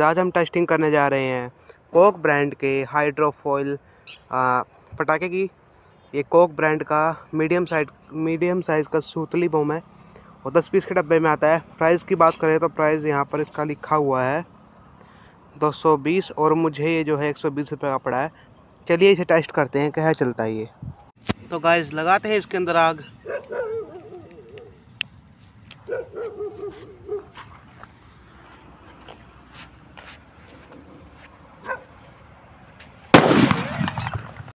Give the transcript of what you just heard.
आज हम टेस्टिंग करने जा रहे हैं कोक ब्रांड के हाइड्रोफोइल पटाखे की ये कोक ब्रांड का मीडियम साइज मीडियम साइज़ का सूतली बम है और दस पीस के डब्बे में आता है प्राइस की बात करें तो प्राइस यहाँ पर इसका लिखा हुआ है 220 और मुझे ये जो है एक सौ का पड़ा है चलिए इसे टेस्ट करते हैं क्या चलता है ये तो गाइस लगाते हैं इसके अंदर आग